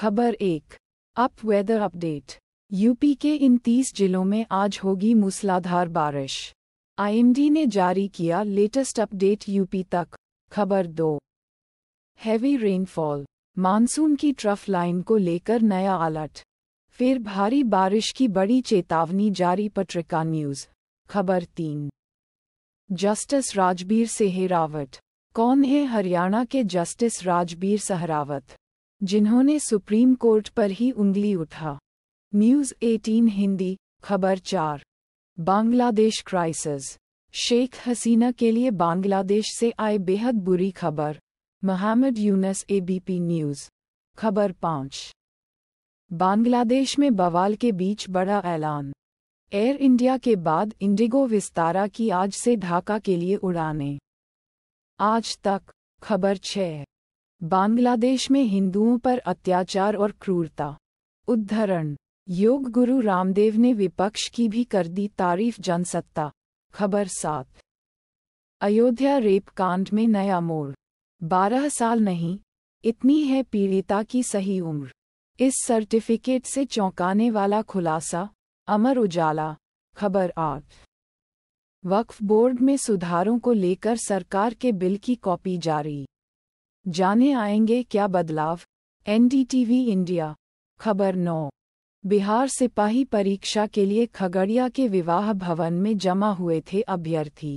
खबर एक up weather update UP के इन तीस जिलों में आज होगी मूसलाधार बारिश आईएमडी ने जारी किया लेटेस्ट अपडेट यूपी तक खबर दो हैवी रेनफॉल मानसून की ट्रफ लाइन को लेकर नया अलर्ट फिर भारी बारिश की बड़ी चेतावनी जारी पत्रिका न्यूज खबर तीन जस्टिस राजबीर सेहरावत कौन है हरियाणा के जस्टिस राजबीर सहरावत जिन्होंने सुप्रीम कोर्ट पर ही उंगली उठा न्यूज़ 18 हिंदी खबर चार बांग्लादेश क्राइसिस शेख हसीना के लिए बांग्लादेश से आए बेहद बुरी खबर मोहम्मद यूनस एबीपी न्यूज़ खबर पाँच बांग्लादेश में बवाल के बीच बड़ा ऐलान एयर इंडिया के बाद इंडिगो विस्तारा की आज से ढाका के लिए उड़ानें आज तक खबर छः बांग्लादेश में हिंदुओं पर अत्याचार और क्रूरता उद्धरण योग गुरु रामदेव ने विपक्ष की भी कर दी तारीफ जनसत्ता खबर सात अयोध्या रेप कांड में नया मोड़ बारह साल नहीं इतनी है पीड़िता की सही उम्र इस सर्टिफिकेट से चौंकाने वाला खुलासा अमर उजाला खबर आठ वक्फ बोर्ड में सुधारों को लेकर सरकार के बिल की कॉपी जारी जाने आएंगे क्या बदलाव एनडीटीवी इंडिया खबर नौ बिहार सिपाही परीक्षा के लिए खगड़िया के विवाह भवन में जमा हुए थे अभ्यर्थी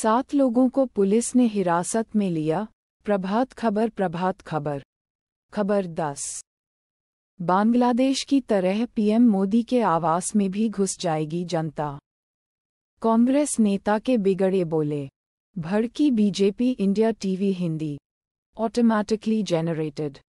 सात लोगों को पुलिस ने हिरासत में लिया प्रभात खबर प्रभात खबर खबर दस बांग्लादेश की तरह पीएम मोदी के आवास में भी घुस जाएगी जनता कांग्रेस नेता के बिगड़े बोले भड़की BJP India TV Hindi automatically generated.